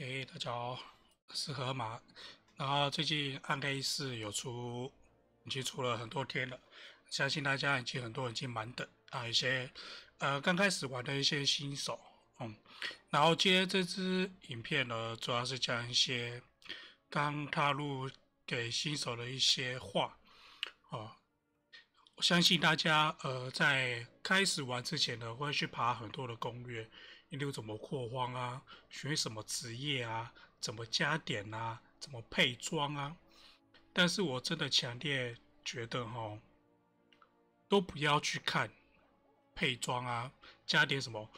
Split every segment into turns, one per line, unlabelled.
诶，大家好，是河马。然后最近暗黑四有出，已经出了很多天了，相信大家已经很多人已经满等啊。一些呃刚开始玩的一些新手，嗯，然后今天这支影片呢，主要是讲一些刚踏入给新手的一些话。啊。我相信大家呃在开始玩之前呢，会去爬很多的攻略。你六怎么扩荒啊？学什么职业啊？怎么加点啊？怎么配装啊？但是我真的强烈觉得，哈，都不要去看配装啊，加点什么。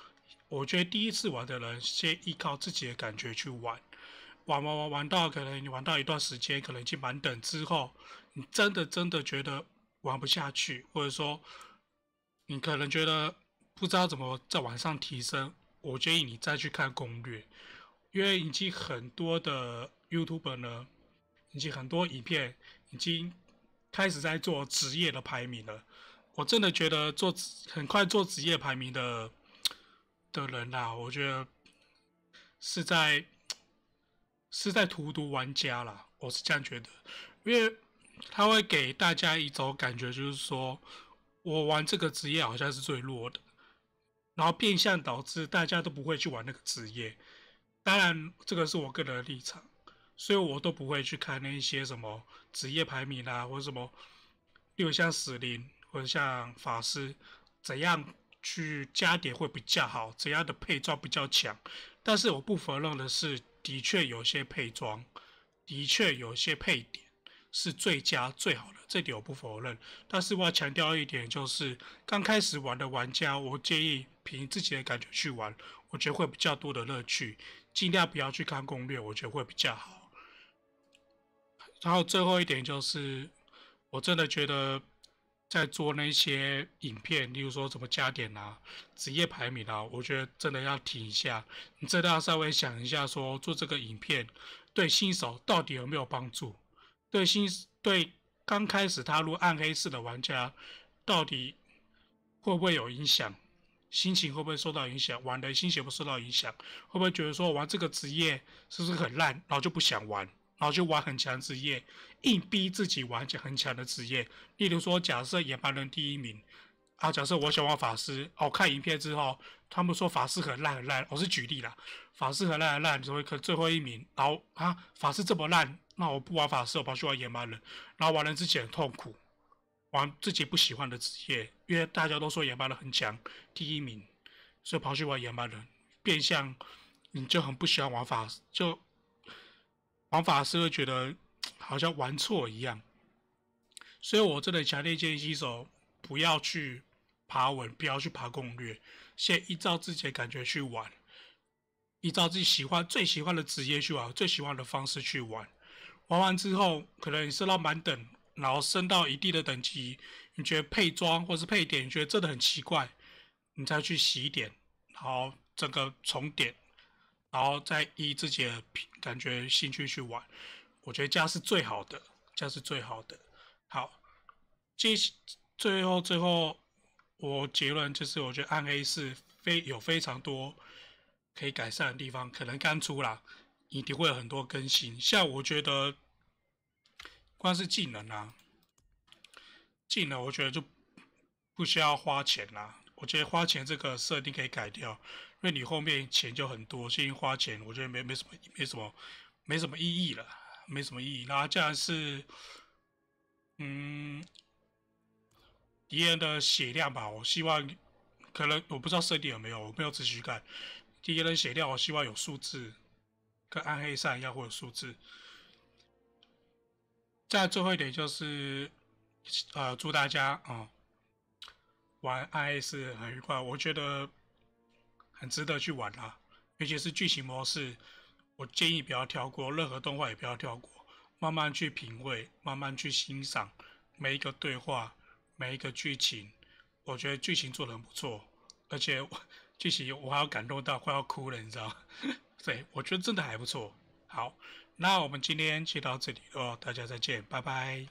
我觉得第一次玩的人，先依靠自己的感觉去玩，玩玩玩玩到可能你玩到一段时间，可能已经满等之后，你真的真的觉得玩不下去，或者说你可能觉得不知道怎么再往上提升。我建议你再去看攻略，因为已经很多的 YouTuber 呢，以及很多影片已经开始在做职业的排名了。我真的觉得做很快做职业排名的的人啊，我觉得是在是在荼毒玩家啦，我是这样觉得，因为他会给大家一种感觉，就是说我玩这个职业好像是最弱的。然后变相导致大家都不会去玩那个职业，当然这个是我个人的立场，所以我都不会去看那一些什么职业排名啦，或者什么，例如像死灵或者像法师怎样去加点会比较好，怎样的配装比较强。但是我不否认的是，的确有些配装，的确有些配点是最佳最好的，这点我不否认。但是我要强调一点，就是刚开始玩的玩家，我建议。凭自己的感觉去玩，我觉得会比较多的乐趣。尽量不要去看攻略，我觉得会比较好。然后最后一点就是，我真的觉得在做那些影片，例如说怎么加点啊、职业排名啊，我觉得真的要停一下。你真的要稍微想一下，说做这个影片对新手到底有没有帮助？对新对刚开始踏入暗黑式的玩家，到底会不会有影响？心情会不会受到影响？玩的心情不受到影响，会不会觉得说玩这个职业是不是很烂，然后就不想玩，然后就玩很强职业，硬逼自己玩很强的职业？例如说，假设野蛮人第一名，啊，假设我想玩法师，哦，看影片之后，他们说法师很烂很烂，我是举例了，法师很烂很烂，只会可最后一名，然后啊，法师这么烂，那我不玩法师，我跑去玩野蛮人，然后玩了之前很痛苦。玩自己不喜欢的职业，因为大家都说野蛮的很强，第一名，所以跑去玩野蛮人，变相你就很不喜欢玩法师，就玩法师会觉得好像玩错一样。所以我真的强烈建议新手不要去爬文，不要去爬攻略，先依照自己的感觉去玩，依照自己喜欢、最喜欢的职业去玩，最喜欢的方式去玩。玩完之后，可能你是让满等。然后升到一定的等级，你觉得配装或是配点，你觉得真的很奇怪，你再去洗点，好，整个重点，然后再依自己的感觉兴趣去玩，我觉得这样是最好的，这样是最好的。好，接最后最后我结论就是，我觉得暗黑是非有非常多可以改善的地方，可能刚出来一定会有很多更新，像我觉得。光是技能啊，技能我觉得就不需要花钱啦。我觉得花钱这个设定可以改掉，因为你后面钱就很多，先花钱，我觉得没没什么，没什么，没什么意义了，没什么意义。那既然是，嗯，敌人的血量吧，我希望，可能我不知道设定有没有，我没有仔细看，敌人的血量，我希望有数字，跟暗黑上一样，会有数字。再最后一点就是，呃，祝大家啊，玩《I S》很愉快。我觉得很值得去玩啊，尤其是剧情模式。我建议不要跳过任何动画，也不要跳过，慢慢去品味，慢慢去欣赏每一个对话，每一个剧情。我觉得剧情做的很不错，而且 剧情我还要感动到快要哭了，你知道 对，我觉得真的还不错。好，那我们今天就到这里咯，大家再见，拜拜。